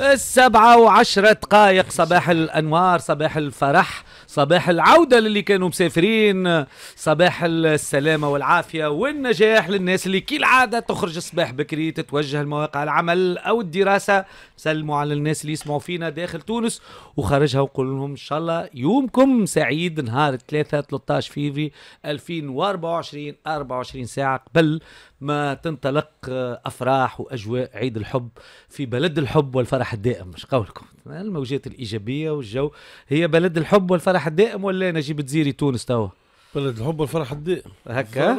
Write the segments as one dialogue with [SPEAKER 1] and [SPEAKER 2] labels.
[SPEAKER 1] السبعة وعشرة دقائق صباح الأنوار صباح الفرح صباح العودة للي كانوا مسافرين صباح السلامة والعافية والنجاح للناس اللي عادة تخرج الصباح بكري تتوجه لمواقع العمل أو الدراسة سلموا على الناس اللي يسمعوا فينا داخل تونس وخارجها وقول لهم إن شاء الله يومكم سعيد نهار 3 13 فيفري 2024 24 ساعة قبل ما تنطلق أفراح وأجواء عيد الحب في بلد الحب والفرح الدائم مش قولكم الموجات الإيجابية والجو هي بلد الحب والفرح الدائم ولا نجيب تزيري تونس توا بلد الحب والفرح الدق هكا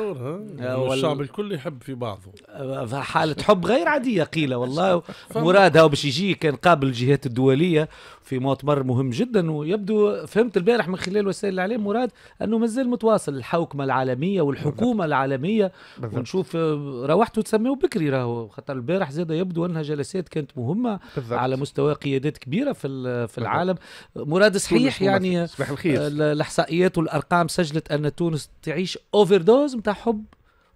[SPEAKER 1] والشعب
[SPEAKER 2] آه، الكل يحب في بعضه آه، حالة
[SPEAKER 1] حب غير عادية قيلة والله مراد هو باش يجي كان قابل الجهات الدولية في مؤتمر مهم جدا ويبدو فهمت البارح من خلال وسائل الاعلام مراد انه مازال متواصل الحوكمة العالمية والحكومة العالمية بالضبط. ونشوف آه، روحته تسميه بكري راهو خاطر البارح زاد يبدو انها جلسات كانت مهمة بالضبط. على مستوى قيادات كبيرة في في العالم مراد صحيح يعني الخير. الاحصائيات والارقام سجلت ان ان تونس تعيش اوفر دوز نتاع حب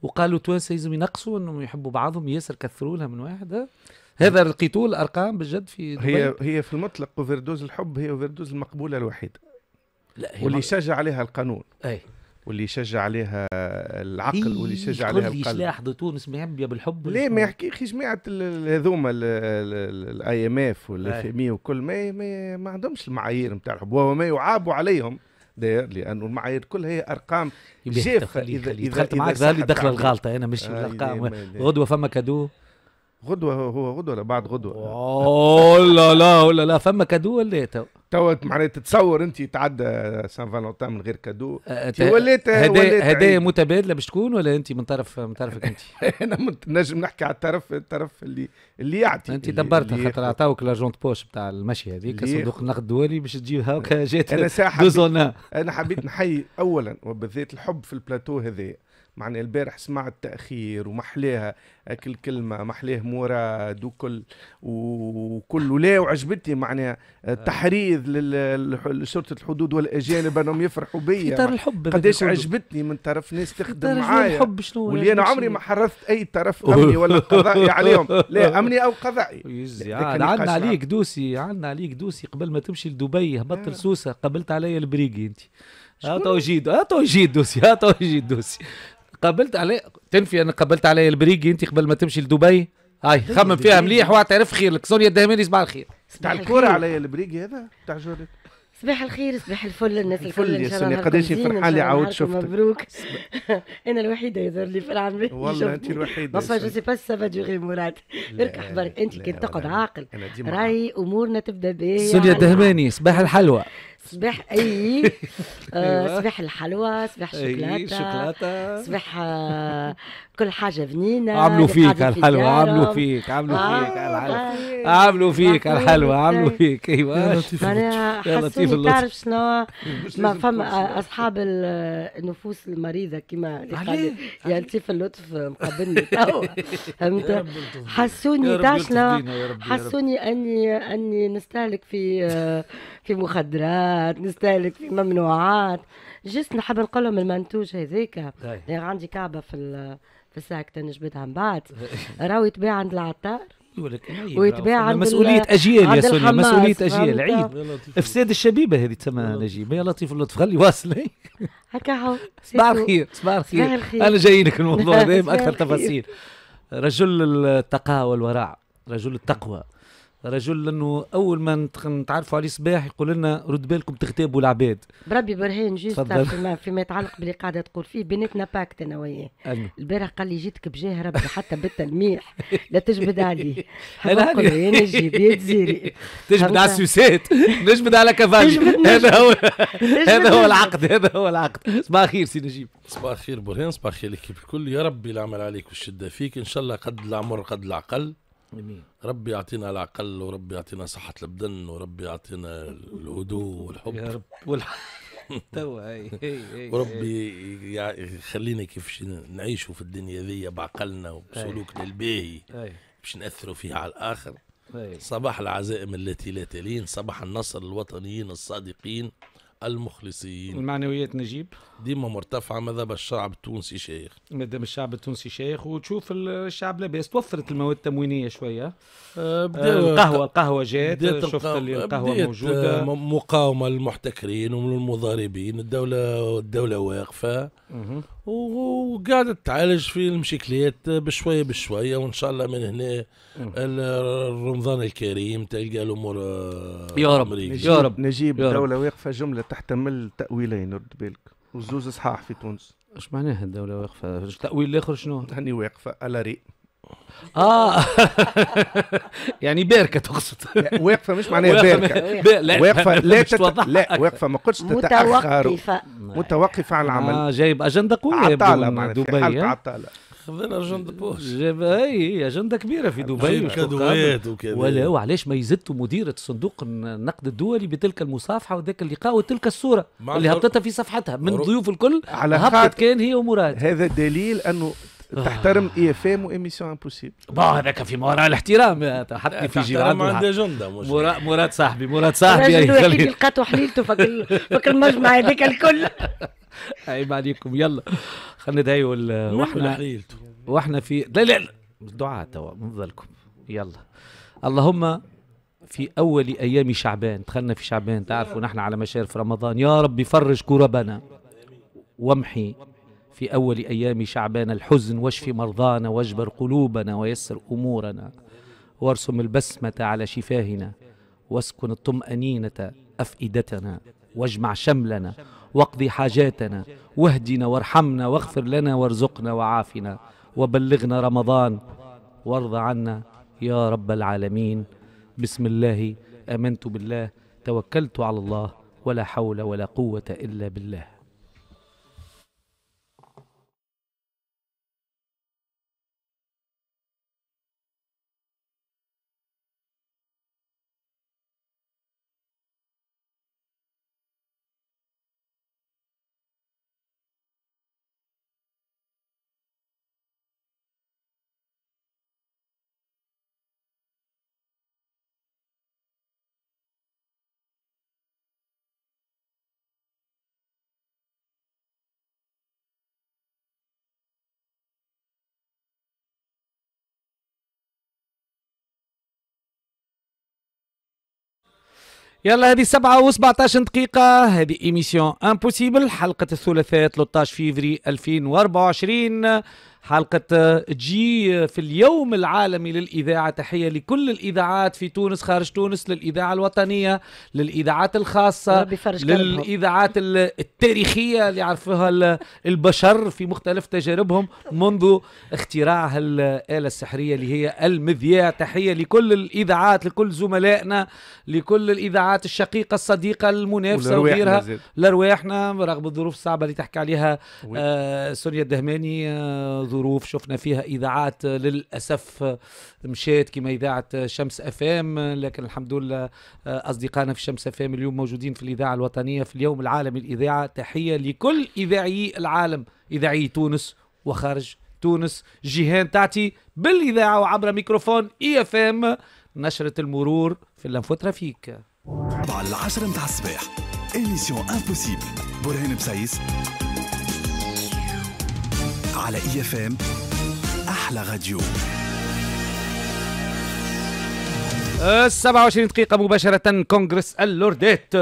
[SPEAKER 1] وقالوا تونس لازم ينقصوا انهم يحبوا بعضهم ياسر كثروا لها من واحد
[SPEAKER 3] هذا لقيتوه الارقام بالجد في دبي. هي هي في المطلق اوفر دوز الحب هي اوفر دوز المقبوله الوحيده لا هي واللي شجع عليها القانون اي واللي يشجع عليها العقل واللي يشجع عليها القلب ليش لاحظوا
[SPEAKER 1] تونس معبيه بالحب ليه ما يحكي
[SPEAKER 3] اخي جماعه هذوما الاي ام اف والاف ام اي وكل ما ما, ما عندهمش المعايير نتاع الحب وهو ما يعاب عليهم داير لانه المعايير كلها هي ارقام جافه اذا دخلت معك ظهر لي الدخله الغالطه انا مش آه، الارقام
[SPEAKER 1] غدوه فما كادو
[SPEAKER 3] غدوه هو غدوه ولا بعد غدوه
[SPEAKER 1] لا لا لا لا فما كادو ولا تو؟
[SPEAKER 3] تو معناتها تتصور انت تعدى سان فالونتان من غير كادو أه، أه، وليت هدايا متبادله باش تكون ولا انت من طرف من طرفك انت؟ انا نجم نحكي على الطرف الطرف
[SPEAKER 1] اللي اللي يعطي انت دبرتها خاطر عطاوك لاجونت بوش بتاع المشي هذيك صندوق النقد الدولي باش تجيب هاكا جات
[SPEAKER 3] انا حبيت نحيي اولا وبالذات الحب في البلاتو هذايا معنى البارح سمعت تاخير ومحلاها أكل كلمه محلاه مراد وكل وكل لا وعجبتني معناها تحريض لشرطه الحدود والاجانب انهم يفرحوا بيا اطار الحب قداش عجبتني من طرف ناس تخدم معايا الحب شنو واللي انا عمري ما حرضت اي طرف امني ولا قضائي عليهم لا امني او قضائي عندنا عليك
[SPEAKER 1] دوسي عندنا عليك دوسي قبل ما تمشي لدبي هبطت آه. لسوسه قبلت عليا البريقي انت ها آه، توجيه آه، ها توجيه دوسي ها آه، توجيه دوسي قابلت عليه تنفي انا قابلت علي البريقي انت قبل ما تمشي لدبي هاي خمم فيها مليح واعترف خير لك سونيا الدهماني صباح الخير تاع الكورة علي
[SPEAKER 3] البريقي هذا تاع جورج
[SPEAKER 4] صباح الخير صباح الفل الناس الفل ان شاء الله قداش فرحان اللي عاود شفتك مبروك انا الوحيده يظهر لي في العام والله انت الوحيده بصح جو سي با سافا دوغي مراد برك انت كي تقعد عاقل راي امورنا تبدا باهي سونيا الدهماني
[SPEAKER 1] يعني صباح الحلوى
[SPEAKER 4] صباح اي آه، أيوة. صباح الحلوى صباح الشوكولاته الشوكولاته صباح آه، كل حاجه بنينه عملوا آه، فيك الحلوى عملوا فيك عملوا فيك عملوا فيك الحلوى عملوا فيك ايوا معناها اللطف تعرف شنو ما فما اصحاب النفوس المريضه كما يا لطيف اللطف مقبلني تو فهمت حسوني تعرف شنو حسوني اني اني نستهلك في في مخدرات سيارات نستهلك في ممنوعات جست نحب نقول لهم المنتوج هذاك طيب. يعني عندي كعبه في في الساكتة نجبدها من بعد راهو يتباع عند العطار ويتباع عند مسؤولية أجيال يا سونيا مسؤولية أجيال عيد إفساد
[SPEAKER 1] الشبيبة هذه تسمى نجيب يا لطيف اللطف خلي واصل
[SPEAKER 4] هكا هو صباح الخير صباح الخير أنا جاي لك الموضوع هذا أكثر تفاصيل
[SPEAKER 1] رجل التقى والورع رجل التقوى رجل لانه اول ما نتعرفوا عليه صباح يقول لنا رد بالكم تغتابوا العباد بربي برهان جوست فيما,
[SPEAKER 4] فيما يتعلق باللي قاعده تقول فيه بيناتنا باكت انا وياه البارح قال لي جيتك بجاه ربي حتى بالتلميح لا تجبد عليه انا انا جيبيت
[SPEAKER 1] زيري تجبد على السوسات نجبد على كفاجي هذا هو هذا هو العقد هذا
[SPEAKER 2] هو العقد صباح الخير سي نجيب صباح الخير برهان صباح الخير الكل يا ربي العمل عليك والشده فيك ان شاء الله قد العمر قد العقل ربي يعطينا العقل وربي يعطينا صحة البدن وربي يعطينا الهدوء والحب يا رب تو توا هي وربي يخلينا كيفاش نعيشوا في الدنيا ذي بعقلنا وبسلوكنا الباهي باش نأثروا فيها على الآخر صباح العزائم التي لا تلين صباح النصر الوطنيين الصادقين المخلصين المعنويات نجيب ديما مرتفعة ماذا الشعب التونسي شيخ
[SPEAKER 1] ماذا الشعب التونسي شيخ وتشوف الشعب لاباس توفرت المواد التموينية شوية آه، آه، القهوة القهوة جات شفت اللي القهوة آه، موجودة
[SPEAKER 2] مقاومة للمحتكرين وللمضاربين الدولة الدولة واقفة وقاعدة تعالج في المشكلات بشوية بشوية وإن شاء الله من هنا رمضان
[SPEAKER 3] الكريم
[SPEAKER 2] تلقى الأمور يا رب يا رب نجيب الدولة
[SPEAKER 3] واقفة جملة تحتمل تأويلين رد بالك وزوز صحاح في تونس اش معناها الدولة واقفة؟ التأويل الآخر شنو؟ يعني واقفة على ري اه يعني باركة تقصد يعني واقفة مش معناها باركة لا واقفة لا تت... لا واقفة ما قلتش تتأخر متوقفة متوقفة على العمل اه جايب أجندة قوية عطالة معناها دبي آه. عطالة
[SPEAKER 1] خذنا جند بوش هي اجنده كبيره في دبي كادوات وكذا ولا وعلاش ما يزت مديره صندوق النقد الدولي بتلك المصافحه وذاك اللقاء وتلك الصوره اللي هبطتها في صفحتها من ضيوف الكل على هبطت كان هي ومراد
[SPEAKER 3] هذا دليل انه آه. تحترم اي اف ام واميسيون امبوسيبل بون هذاك في وراء الاحترام حطني في جيران مراد
[SPEAKER 1] مراد مراد صاحبي مراد صاحبي الراجل الوحيد اللي حليلته فك المجمع هذاك الكل عيب عليكم يلا خلينا ندعي واحنا واحنا في لا لا لا دعاء توا من يلا اللهم في اول ايام شعبان دخلنا في شعبان تعرفوا نحن على مشارف رمضان يا رب فرج كربنا وامحي في اول ايام شعبان الحزن واشف مرضانا واجبر قلوبنا ويسر امورنا وارسم البسمه على شفاهنا واسكن الطمانينه افئدتنا واجمع شملنا واقض حاجاتنا واهدنا وارحمنا واغفر لنا وارزقنا وعافنا وبلغنا رمضان وارض عنا يا رب العالمين بسم الله آمنت بالله توكلت على الله ولا حول ولا قوة إلا بالله يلا هذه سبعة و 17 دقيقة هذه ايميسيون امبوسيبل حلقة الثلاثاء 13 فيفري 2024 حلقة جي في اليوم العالمي للإذاعة تحية لكل الإذاعات في تونس خارج تونس للإذاعة الوطنية للإذاعات الخاصة للإذاعات التاريخية اللي عرفها البشر في مختلف تجاربهم منذ اختراع الآلة السحرية اللي هي المذياع تحية لكل الإذاعات لكل زملائنا لكل الإذاعات الشقيقة الصديقة المنافسة وغيرها لأرواحنا رغم الظروف الصعبة اللي تحكي عليها آه سونيا الدهماني آه ظروف شفنا فيها اذاعات للاسف مشيت كما اذاعه شمس اف ام لكن الحمد لله اصدقائنا في شمس اف ام اليوم موجودين في الاذاعه الوطنيه في اليوم العالمي الاذاعه تحيه لكل اذاعيي العالم اذاعي تونس وخارج تونس جيهان تعتي بالاذاعه وعبر ميكروفون اي اف ام نشره المرور في الانفو ترافيك
[SPEAKER 2] بعد العشرة متاع الصباح
[SPEAKER 3] إيميسيون امبوسيبل برهان بسايس على اي اف ام احلى راديو
[SPEAKER 1] وعشرين دقيقة مباشرة كونغرس اللوردات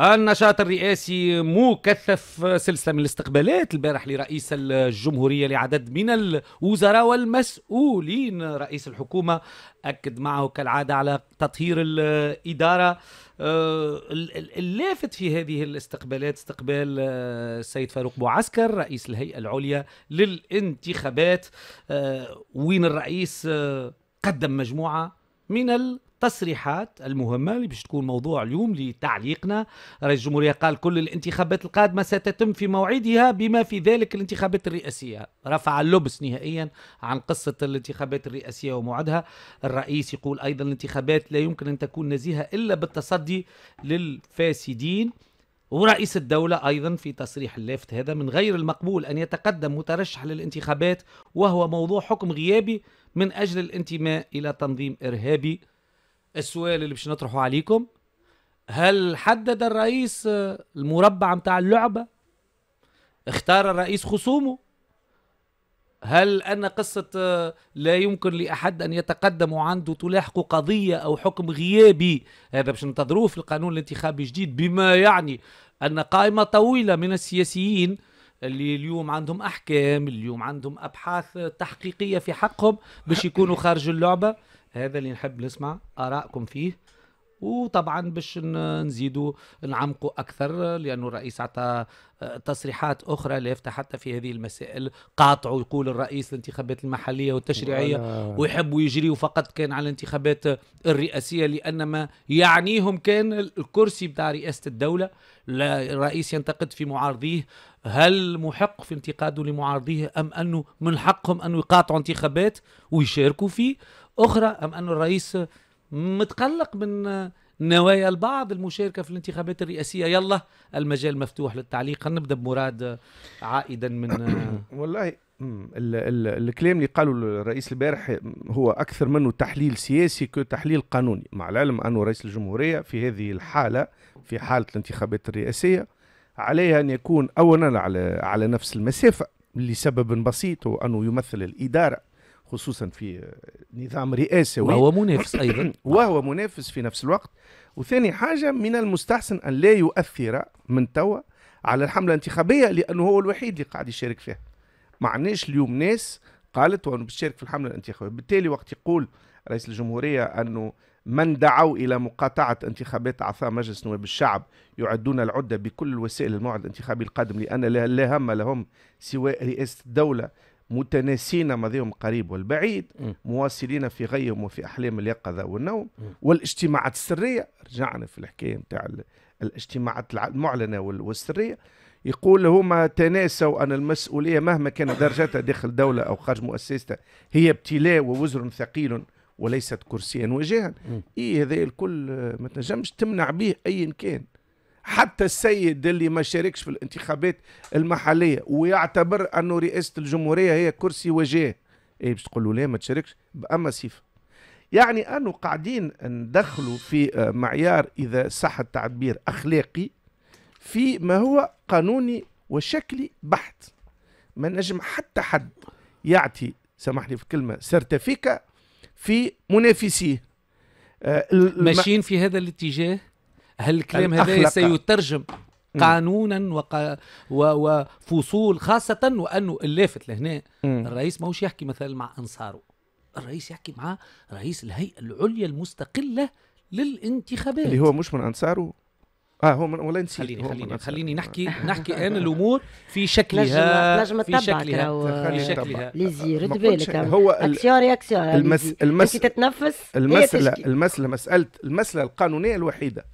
[SPEAKER 1] النشاط الرئاسي مكثف سلسله من الاستقبالات البارح لرئيس الجمهوريه لعدد من الوزراء والمسؤولين رئيس الحكومه اكد معه كالعاده على تطهير الاداره آه، اللافت في هذه الاستقبالات استقبال آه، السيد فاروق بوعسكر رئيس الهيئه العليا للانتخابات آه، وين الرئيس قدم مجموعه من التصريحات المهمة اللي باش تكون موضوع اليوم لتعليقنا رئيس الجمهورية قال كل الانتخابات القادمة ستتم في موعدها بما في ذلك الانتخابات الرئاسية رفع اللبس نهائيا عن قصة الانتخابات الرئاسية وموعدها الرئيس يقول أيضا الانتخابات لا يمكن أن تكون نزيهة إلا بالتصدي للفاسدين ورئيس الدولة أيضا في تصريح اللافت هذا من غير المقبول أن يتقدم مترشح للانتخابات وهو موضوع حكم غيابي من أجل الانتماء إلى تنظيم إرهابي السؤال اللي باش نطرحه عليكم هل حدد الرئيس المربع متاع اللعبة اختار الرئيس خصومه هل أن قصة آه، لا يمكن لأحد أن يتقدم عنده تلاحق قضية أو حكم غيابي هذا باش ننتظروه في القانون الانتخابي الجديد بما يعني أن قائمة طويلة من السياسيين اللي اليوم عندهم أحكام اليوم عندهم أبحاث تحقيقية في حقهم باش يكونوا خارج اللعبة هذا اللي نحب نسمع آرائكم فيه وطبعا باش نزيدوا نعمقوا اكثر لانه الرئيس عطى آه، تصريحات اخرى لافته حتى في هذه المسائل قاطعوا ويقول الرئيس الانتخابات المحليه والتشريعيه ويحبوا يجريوا فقط كان على الانتخابات الرئاسيه لان ما يعنيهم كان الكرسي بتاع رئاسه الدوله الرئيس ينتقد في معارضيه هل محق في انتقاده لمعارضيه ام انه من حقهم انه يقاطعوا انتخابات ويشاركوا فيه أخرى أم أن الرئيس متقلق من نوايا البعض المشاركة في الانتخابات الرئاسية يلا المجال مفتوح للتعليق نبدأ بمراد عائدا من
[SPEAKER 3] والله الكلام اللي قاله الرئيس البارح هو اكثر منه تحليل سياسي كتحليل قانوني مع العلم انه رئيس الجمهوريه في هذه الحاله في حاله الانتخابات الرئاسيه عليه ان يكون اولا على على نفس المسافه لسبب بسيط وانه يمثل الاداره خصوصا في نظام رئاسي وهو منافس ايضا وهو منافس في نفس الوقت وثاني حاجه من المستحسن ان لا يؤثر من توا على الحمله الانتخابيه لانه هو الوحيد اللي قاعد يشارك فيها ما عندناش اليوم ناس قالت وانه بتشارك في الحمله الانتخابيه بالتالي وقت يقول رئيس الجمهوريه انه من دعوا الى مقاطعه انتخابات اعضاء مجلس نواب الشعب يعدون العده بكل الوسائل الموعد الانتخابي القادم لان لا هم لهم سوى رئاسه الدوله متناسين ماضيهم قريب والبعيد م. مواصلين في غيهم وفي أحلام اليقظة والنوم م. والاجتماعات السرية رجعنا في الحكاية نتاع الاجتماعات المعلنة والسرية يقول هما تناسوا أن المسؤولية مهما كانت درجتها داخل دولة أو خارج مؤسستها هي ابتلاء ووزر ثقيل وليست كرسيا وجيها إيه هذا الكل آه، ما تنجمش تمنع به أيا كان حتى السيد اللي ما شاركش في الانتخابات المحليه ويعتبر انه رئاسه الجمهوريه هي كرسي وجاه ايه باش تقول له لا ما تشاركش باما سيف يعني انه قاعدين ندخلوا في آه، معيار اذا صح التعبير اخلاقي في ما هو قانوني وشكلي بحت ما نجم حتى حد يعطي سامحني في الكلمه سرتفيكا في منافسيه آه، ماشيين
[SPEAKER 1] في هذا الاتجاه
[SPEAKER 3] هل الكلام هذا سيترجم
[SPEAKER 1] قانونا وق... و... وفصول خاصة وأنه اللافت لهنا الرئيس ماهوش يحكي مثلا مع أنصاره الرئيس يحكي مع رئيس الهيئة
[SPEAKER 3] العليا المستقلة للانتخابات اللي هو مش من أنصاره اه هو من ولا نسيت خليني خليني خليني نحكي نحكي انا الامور في شكلها نجم في شكلها
[SPEAKER 4] في شكلها رد بالك هو اكسيار اكسيار المس المس تتنفس
[SPEAKER 3] المساله المساله مساله المساله القانونيه الوحيده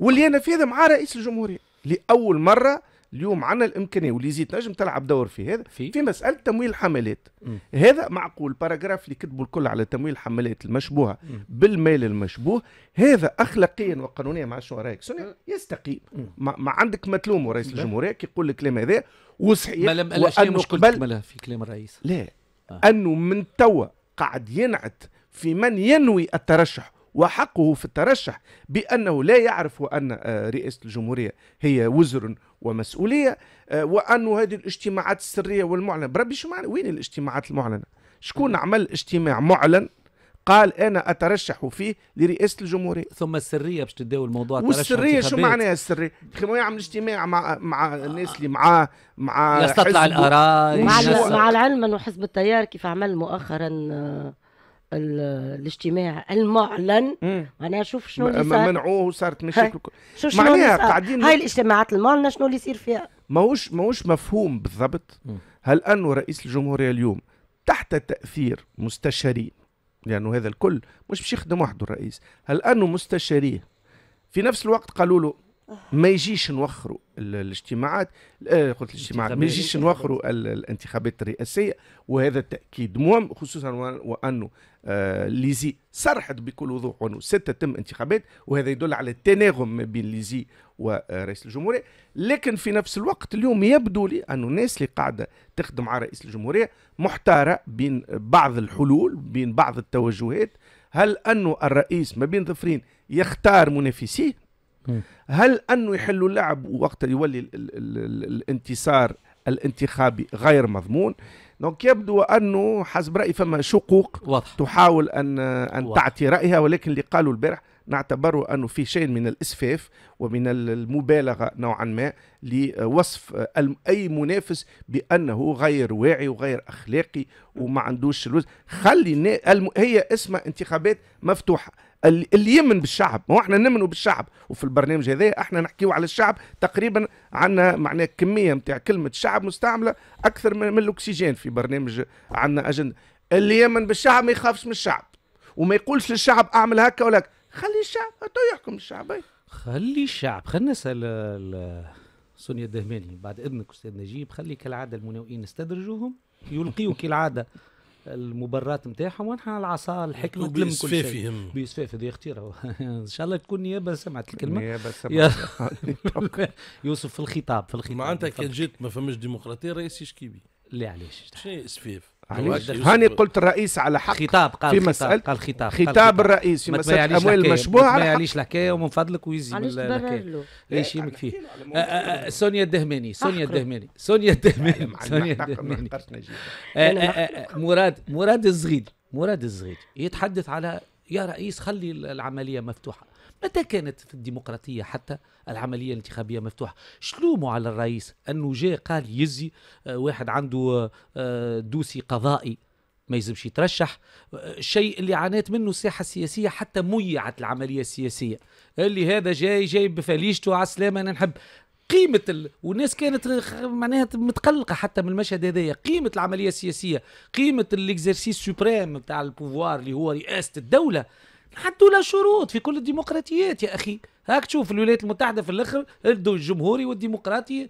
[SPEAKER 3] واللي انا في هذا مع رئيس الجمهوريه لاول مره اليوم عندنا الامكانيه واللي زيد نجم تلعب دور في هذا في, في مساله تمويل الحملات هذا معقول باراجراف اللي كتبوا الكل على تمويل الحملات المشبوهه بالمال المشبوه هذا اخلاقيا وقانونيا مع شنو رايك يستقيم ما, ما عندك تلومه رئيس الجمهوريه كيقول الكلام هذا وصحيح ما لم مشكلتك في كلام الرئيس لا آه. انه من توا قاعد ينعت في من ينوي الترشح وحقه في الترشح بأنه لا يعرف أن آه، رئاسة الجمهورية هي وزر ومسؤولية آه، وأنه هذه الاجتماعات السرية والمعلنة بربي شو معنى وين الاجتماعات المعلنة شكون عمل اجتماع معلن قال انا اترشح فيه لرئاسه الجمهوريه ثم السريه باش الموضوع موضوع والسريه شو معناها السريه؟ خي ما يعمل اجتماع مع مع آه. الناس اللي معاه مع يستطلع الاراء مع, مع
[SPEAKER 4] العلم انه حزب التيار كيف عمل مؤخرا الاجتماع المعلن معناها شوف شنو اللي صار منعوه وصارت مشاكل شوف شنو معناها قاعدين هاي الاجتماعات المعلنه شنو اللي يصير فيها
[SPEAKER 3] ماهوش ماهوش مفهوم بالضبط هل انه رئيس الجمهوريه اليوم تحت تاثير مستشاري لانه يعني هذا الكل مش باش يخدم وحده الرئيس هل انه مستشاريه في نفس الوقت قالوا له ما يجيش نوخروا الاجتماعات آه، قلت الاجتماعات ما يجيش نوخروا الانتخابات الرئاسيه وهذا تاكيد مهم خصوصا وانه آه، ليزي صرحت بكل وضوح انه سته تم انتخابات وهذا يدل على التناغم ما بين ليزي ورئيس الجمهوريه لكن في نفس الوقت اليوم يبدو لي انه الناس اللي قاعده تخدم على رئيس الجمهوريه محتاره بين بعض الحلول بين بعض التوجهات هل انه الرئيس ما بين ظفرين يختار منافسيه هل أنه يحلوا اللعب وقت يولي ال ال الـ الانتصار الانتخابي غير مضمون دونك يبدو انه حسب رايي فما شقوق واضح. تحاول ان ان واضح. تعطي رايها ولكن اللي قالوا البارح نعتبر أنه في شيء من الإسفاف ومن المبالغة نوعا ما لوصف أي منافس بأنه غير واعي وغير أخلاقي وما عندوش الوز خلي هي اسمها انتخابات مفتوحة اللي يمن بالشعب ما احنا نمنوا بالشعب وفي البرنامج هذا احنا نحكيو على الشعب تقريبا عندنا معناه كميه نتاع كلمه شعب مستعمله اكثر من الاكسجين في برنامج عندنا اجنده اللي يمن بالشعب ما يخافش من الشعب وما يقولش للشعب اعمل هكا ولا هكا خلي الشعب تو يحكم الشعب خلي الشعب خلينا
[SPEAKER 1] نسال سونيا الدهماني بعد اذنك استاذ نجيب خلي كالعاده المناوئين استدرجوهم يلقيوا كالعاده المبرات نتاعهم ونحن العصا الحكمه تلم كل شيء بيسفاف هذه اختيار ان شاء الله تكون نيابه سمعت الكلمه نيابه سمعت
[SPEAKER 2] يوسف في الخطاب في الخطاب معناتها كان جيت ما فماش ديمقراطيه رئيس بي لا علاش شنو اسفاف علاش هاني قلت
[SPEAKER 3] الرئيس على حق خطاب قال في مسألة قال خطاب خطاب الرئيس
[SPEAKER 4] في مسألة الأموال المشبوعة ما يعليش
[SPEAKER 1] الحكاية ومن فضلك ويزي الحكاية ليش يمك فيه
[SPEAKER 4] أه، أه، أه، سونيا الدهماني سونيا الدهماني سونيا الدهماني سونيا الدهماني مراد مراد الزغيد
[SPEAKER 1] مراد الزغيد يتحدث على يا رئيس خلي العملية مفتوحة متى كانت في الديمقراطية حتى العملية الانتخابية مفتوحة شلوموا على الرئيس أنه جاء قال يزي آه، واحد عنده آه، دوسي قضائي ما يلزمش يترشح الشيء آه، اللي عانيت منه الساحه السياسيه حتى ميعت العمليه السياسيه اللي هذا جاي جاي بفليشته على السلامه انا نحب قيمه ال... والناس كانت معناها متقلقه حتى من المشهد هذايا قيمه العمليه السياسيه قيمه الاكزرسيس سوبريم بتاع البوفوار اللي هو رئاسه الدوله حطوا لها شروط في كل الديمقراطيات يا اخي هاك تشوف الولايات المتحده في الاخر الجمهوري والديمقراطي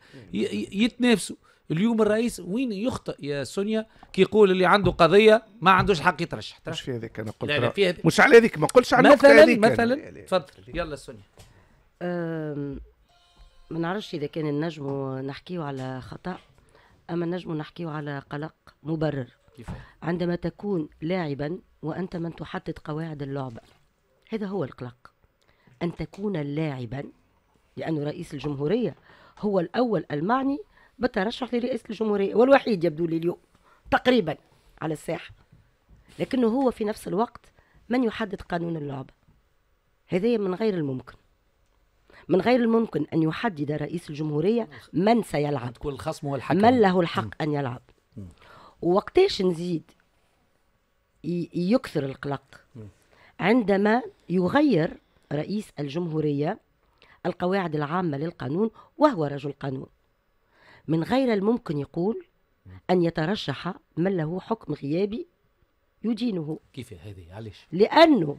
[SPEAKER 1] يتنافسوا اليوم الرئيس وين يخطئ يا سونيا كي يقول اللي عنده قضيه ما عندوش حق يترشح مش في هذيك انا قلت لا لا في مش على هذيك ما قلتش على مثلا مثلا تفضل يلا سونيا
[SPEAKER 4] ما نعرفش اذا كان النجم نحكيه على خطا اما نجم نحكيه على قلق مبرر عندما تكون لاعبا وانت من تحدد قواعد اللعبه هذا هو القلق ان تكون لاعبا لانه رئيس الجمهوريه هو الاول المعني بالترشح لرئاسه الجمهوريه والوحيد يبدو لي اليوم تقريبا على الساحه لكنه هو في نفس الوقت من يحدد قانون اللعبه هذا من غير الممكن من غير الممكن أن يحدد رئيس الجمهورية من سيلعب تكون الخصم هو الحكم من له الحق أن يلعب ووقتاش وقتاش نزيد يكثر القلق عندما يغير رئيس الجمهورية القواعد العامة للقانون وهو رجل قانون من غير الممكن يقول أن يترشح من له حكم غيابي يدينه كيف هذه علاش لأنه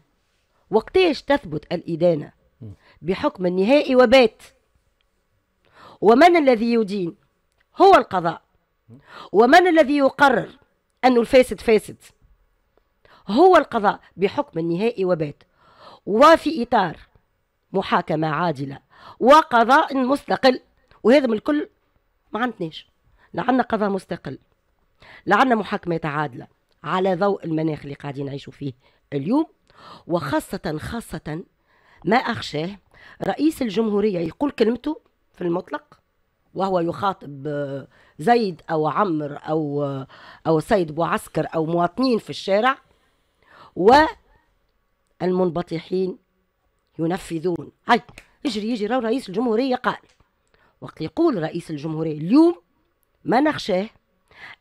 [SPEAKER 4] وقتاش تثبت الإدانة بحكم النهائي وبات ومن الذي يدين هو القضاء ومن الذي يقرر أن الفاسد فاسد هو القضاء بحكم النهائي وبات وفي إطار محاكمة عادلة وقضاء مستقل وهذا من الكل ما عندناش لا عندنا قضاء مستقل لا عندنا محاكمات عادلة على ضوء المناخ اللي قاعدين نعيشوا فيه اليوم وخاصة خاصة ما أخشاه رئيس الجمهورية يقول كلمته في المطلق وهو يخاطب زيد أو عمر أو أو سيد بوعسكر أو مواطنين في الشارع والمنبطحين ينفذون هاي يجري يجري رئيس الجمهورية قال وقت يقول رئيس الجمهورية اليوم ما نخشاه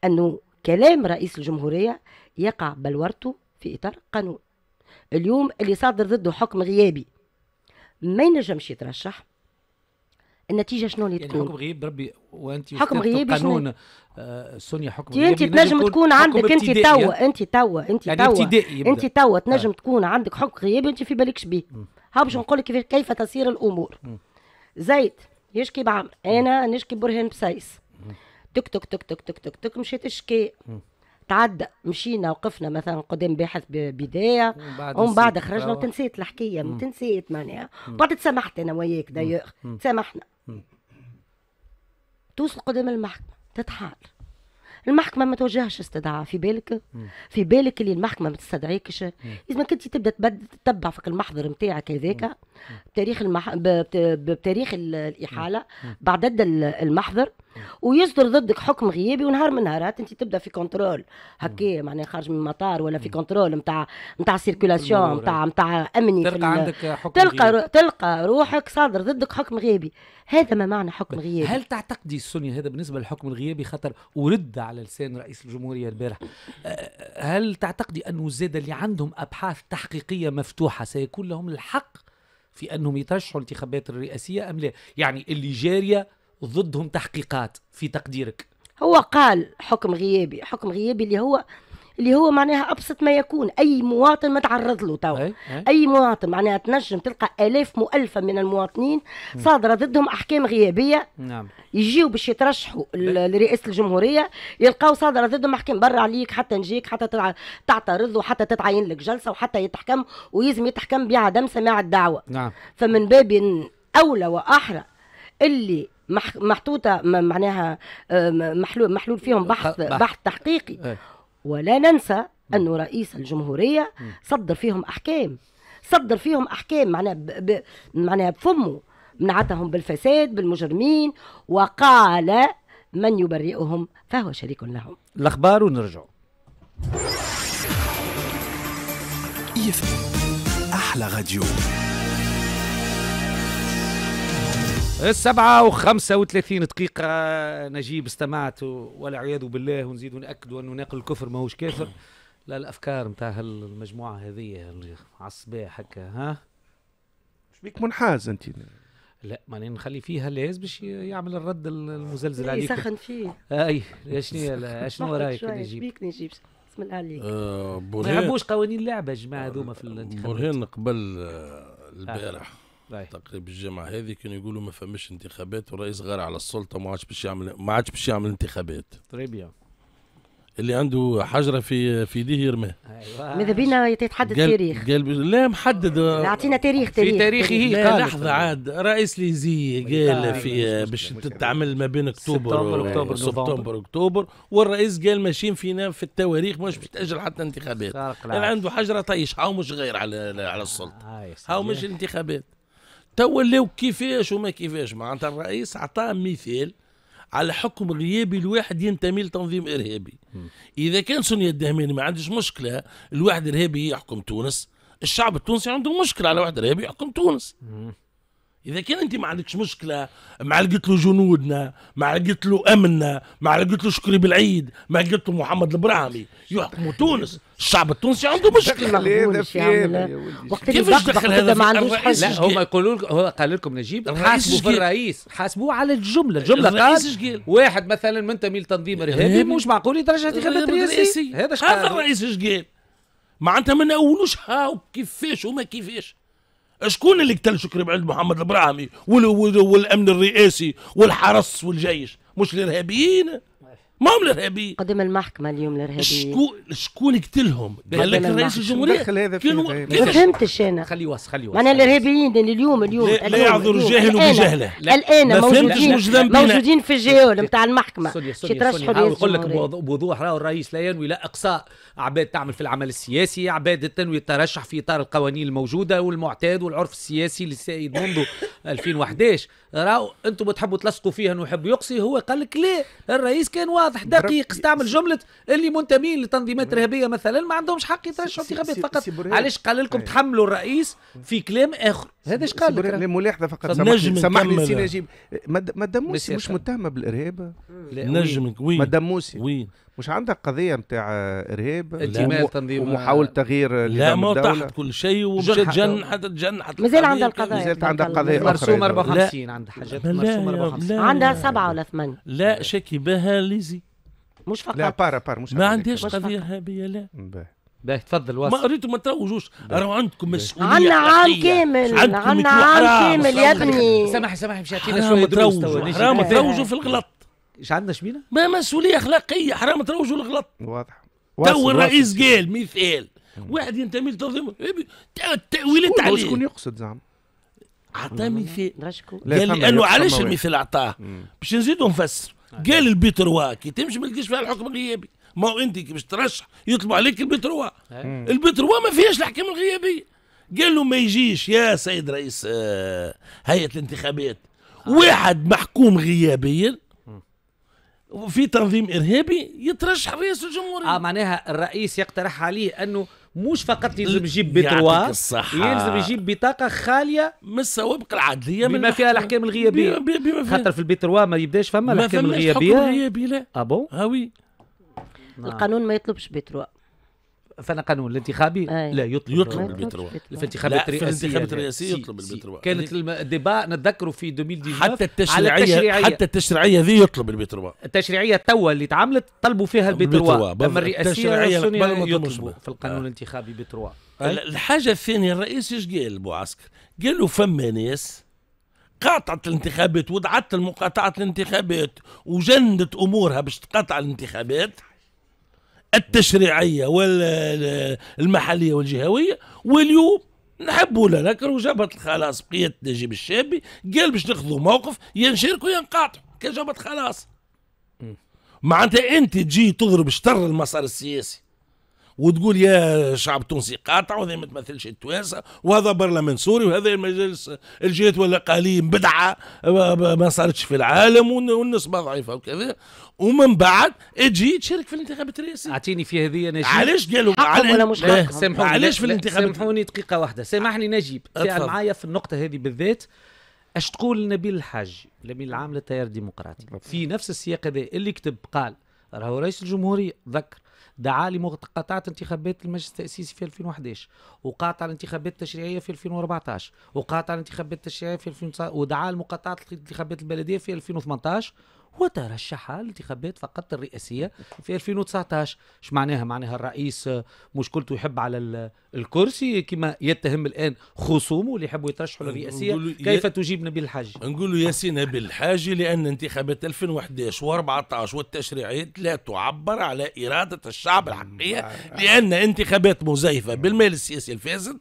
[SPEAKER 4] أنه كلام رئيس الجمهورية يقع بلورته في إطار قانون اليوم اللي صادر ضده حكم غيابي ما ينجمش يترشح النتيجه شنو اللي يعني تكون حكم
[SPEAKER 1] غياب بربي وانت حكم غياب قانون آه، سونيا حكم غياب انت يعني تنجم تكون عندك انت توا
[SPEAKER 4] انت توا انت يعني توا انت توا آه. تنجم تكون عندك حكم غياب انت في بالكش به ها باش نقول لك كيف تصير الامور زيد يشكي بعمر انا نشكي برهان بسيس تك تك تك تك تك تك تك مشيت الشكاء تعدى مشينا وقفنا مثلا قدام باحث بدايه ومن بعد خرجنا آه. وتنسيت الحكايه تنسيت معناها بعد تسامحت انا وياك دايوغ تسامحنا توصل قدام المحكمه تتحال المحكمه ما توجهش استدعاء في بالك في بالك اللي المحكمه ما تستدعيكش اذا كنت تبدا تتبع فيك المحضر نتاعك هذاك بتاريخ المح... بتاريخ الاحاله بعدد المحضر ويصدر ضدك حكم غيابي ونهار من نهارات انت تبدا في كنترول هكا معناها خارج من المطار ولا في كنترول نتاع نتاع سيركولاسيون نتاع نتاع امني تلقى عندك حكم تلقى غيابي. تلقى روحك صادر ضدك حكم غيابي هذا ما
[SPEAKER 1] معنى حكم غيابي هل تعتقدي سونيا هذا بالنسبه للحكم الغيابي خطر ورد على لسان رئيس الجمهوريه البارح أه، هل تعتقدي انه زاد اللي عندهم ابحاث تحقيقيه مفتوحه سيكون لهم الحق في انهم يترشحوا الانتخابات الرئاسيه ام لا يعني اللي جاريه ضدهم
[SPEAKER 4] تحقيقات في تقديرك هو قال حكم غيابي حكم غيابي اللي هو اللي هو معناها ابسط ما يكون اي مواطن متعرض له تو أي, اي مواطن معناها تنجم تلقى الاف مؤلفه من المواطنين صادره ضدهم احكام غيابيه نعم يجيو باش يترشحوا لرئاسه الجمهوريه يلقاو صادره ضدهم احكام برا عليك حتى نجيك حتى تعترض وحتى تتعين لك جلسه وحتى يتحكم ويلزم يتحكم بعدم سماع الدعوه نعم فمن باب اولى واحرى اللي محطوطه معناها آه، محلول محلول فيهم بحث بحث تحقيقي إيه. ولا ننسى انه رئيس الجمهوريه صدر فيهم احكام صدر فيهم احكام معناها ب... معناها بفمه منعتهم بالفساد بالمجرمين وقال من يبرئهم فهو شريك لهم الاخبار ونرجع
[SPEAKER 1] احلى غديو. السبعة وخمسة وثلاثين دقيقة نجيب استمعت والعياذ بالله ونزيد ونأكد أنه ناقل الكفر ماهوش كافر لا الأفكار نتاع المجموعة هذه على الصباح
[SPEAKER 3] هكا ها مش بيك منحاز أنت
[SPEAKER 1] لا ماني نخلي فيها الهاز باش
[SPEAKER 4] يعمل الرد المزلزل إيه، عليك يسخن فيه اي شنو شنو رايك نجيب بيك نجيب بسم الله عليك آه ما
[SPEAKER 2] يحبوش
[SPEAKER 1] قوانين اللعبه يا جماعه هذوما في آه، الانتخابات برهان
[SPEAKER 2] قبل آه، آه. البارح آه. تقريب الجمعة هذه كانوا يقولوا ما فماش انتخابات والرئيس غار على السلطة ما عادش باش يعمل ما عادش باش يعمل انتخابات تريبيا. اللي عنده حجره في في يديه يرميها
[SPEAKER 4] أيوة. ماذا بينا يتحدد جل... تاريخ
[SPEAKER 2] جل... لا محدد اعطينا
[SPEAKER 4] تاريخ تاريخ في تاريخه قال لحظه
[SPEAKER 2] عاد رئيس ليزي قال في باش تتعمل ما بين اكتوبر سبتمبر اكتوبر سبتمبر اكتوبر والرئيس قال ماشيين فينا في التواريخ مش باش تاجل حتى انتخابات اللي عنده حجره طيش هاو مش غير على على السلطه آه، آه، آه، هاو مش الانتخابات ولاو كيفاش وما كيفاش معناتها الرئيس عطاه مثال على حكم غيابي الواحد ينتمي لتنظيم ارهابي م. اذا كان سونيا الدهماني ما عندش مشكله الواحد ارهابي يحكم تونس الشعب التونسي عنده مشكله على واحد ارهابي يحكم تونس م. اذا كان انت ما عندكش مشكله مع له جنودنا مع له امننا مع له شكري بالعيد مع له محمد البراهمي يحكموا تونس الشعب التونسي عنده مشكله إيه؟ وقت اللي دخل هذا ما عندوش حاجه لا
[SPEAKER 1] هما يقولوا هو قال لكم نجيب حاسبوا في الرئيس حاسبوه على الجمله الجمله قال
[SPEAKER 2] واحد مثلا منتمي لتنظيم ارهابي مش معقول يترشح انتخابات رئاسي هذا اش هذا الرئيس اش قال معناتها ما نقولوش هاو كيفاش وما كيفاش شكون اللي قتل شكري بعد محمد البراهمي والامن الرئاسي والحرس والجيش مش الارهابيين ما هم الارهابي قدم المحكمه اليوم
[SPEAKER 4] الارهابي شكون شكون قتلهم؟ قال لك رئيس الجمهوريه ما فهمتش انا خلي واس خلي واس معناها الارهابيين اليوم اليوم لا, لا يعذر جاهل بجهله الان موجودين موجودين في الجهول نتاع المحكمه شي ترشحوا نقول لك
[SPEAKER 1] بوضوح راهو الرئيس لا ينوي لا اقصاء عباد تعمل في العمل السياسي عباد تنوي ترشح في اطار القوانين الموجوده والمعتاد والعرف السياسي للسيد منذ 2011 راهو انتم بتحبوا تلصقوا فيها انه يحب يقصي هو قال لك ليه الرئيس كان واضح واضح دقيق استعمل جمله اللي منتمين لتنظيمات ارهابيه مثلا ما عندهمش حق يترشحوا انتخابات فقط علاش قال لكم إيه. تحملوا الرئيس في كلام
[SPEAKER 3] اخر هذا اش قال لك ملاحظه فقط سامحني سي نجيب موسي مش متهمه بالارهاب نجم وين موسي وين مش عندك قضيه نتاع ارهاب انتماء تنظيم ومحاوله آه، تغيير لا ما طاحت كل شيء ومشات
[SPEAKER 2] جنحت جنحت مازال عندها القضايا مازالت عندها قضايا مرسوم 54 عندها حاجات مرسوم 54 عندها سبعه ولا ثمانيه لا شكي بها ليزي مش فقط لا بارا بارا مش ما عندهاش قضيه ارهابيه لا باهي تفضل واسع ما ريتوا ما تروجوش راهو عندكم مسؤوليه عندنا عام كامل عندنا عام كامل يا ابني سامحني سامحني مش يعطينا شويه دروس حرام تروجوا في الغلط ايش عندنا شبينا؟ ما مسؤوليه اخلاقيه حرام تروجوا للغلط
[SPEAKER 1] واضح
[SPEAKER 3] تو الرئيس قال
[SPEAKER 2] مثال واحد ينتمي لتنظيم التاويلات عليه شكون يقصد زعما عطاه مثال قال قال علاش المثال اعطاه؟ باش نزيدو نفسر آه، قال البي تروا كي تمشي ما تلقاش فيها الحكم الغيابي ما هو انت كي باش ترشح يطلبوا عليك البي تروا البي تروا ما فيهاش الاحكام الغيابيه قال له ما يجيش يا سيد رئيس آه، هيئه الانتخابات آه. واحد محكوم غيابيا وفي تنظيم ارهابي يترشح رئيس الجمهوريه
[SPEAKER 1] اه معناها الرئيس يقترح عليه انه مش فقط يلزم يجيب بتروا يلزم يجيب
[SPEAKER 2] بطاقه خاليه من السوابق العدليه بما فيها الاحكام الغيابيه بي
[SPEAKER 1] بي بي خاطر في البتروا ما يبداش فما الاحكام الغيابيه ما فماش الغيابيه غيابي لا ابو آه، هاوي آه، القانون ما يطلبش بتروا فانا قانون الانتخابي لا يطلب يطلب المتر واحد الانتخابات الرئاسيه الانتخابات يعني. الرئاسيه يطلب المتر واحد كانت الديبا نتذكره في 2019 حتى التشريعيه, على التشريعية حتى
[SPEAKER 2] التشريعيه ذي يطلب المتر واحد
[SPEAKER 1] التشريعيه توا اللي تعملت طلبوا فيها المتر واحد اما الرئاسيه يطلبوا في القانون آه. الانتخابي متر واحد
[SPEAKER 2] الحاجه الثانيه الرئيس ايش قال بوعسكر؟ له فما ناس قاطعت الانتخابات ودعت المقاطعة الانتخابات وجندت أمورها باش تقاطع الانتخابات التشريعيه والمحليه والجهويه واليوم نحب ولا نكره جبهة الخلاص بقيت نجيب الشابي قال باش ناخذوا موقف يا ينقاطعوا يا جابت كجبهة خلاص معناتها انت تجي تضرب شطر المسار السياسي وتقول يا شعب تونسي قاطع وهذا ما تمثلش التوانسه وهذا برلمان سوري وهذا المجلس الجهات ولا قليل بدعه ما صارتش في العالم والنسبه ضعيفه وكذا ومن بعد اجي تشارك في الانتخابات الرئاسيه اعطيني في هذه نجيب علاش قالوا ولا مش سامحوني علاش في الانتخابات سامحوني دقيقه واحده سامحني
[SPEAKER 1] نجيب معايا في النقطه هذه بالذات اش تقول نبيل الحاج الامين العام للتيار الديمقراطي في نفس السياق هذا اللي كتب قال راهو رئيس الجمهوريه ذكر دعا لمقاطعة انتخابات المجلس التأسيسي في 2011 وقاطع الانتخابات التشريعية في 2014 وقاطع الانتخابات التشريعية في 2019 ودعا لمقاطعة الانتخابات البلدية في 2018 وترشح لانتخابات فقط الرئاسيه في 2019 اش معناها معناها الرئيس مشكلته يحب على الكرسي كما يتهم الان خصومه اللي يحبوا يترشحوا للرئاسيه كيف
[SPEAKER 2] تجيب نبيل الحاج نقولوا سي نبيل الحاج لان انتخابات 2011 و14 والتشريعات لا تعبر على اراده الشعب الحقيقيه لان انتخابات مزيفه بالمال السياسي الفاسد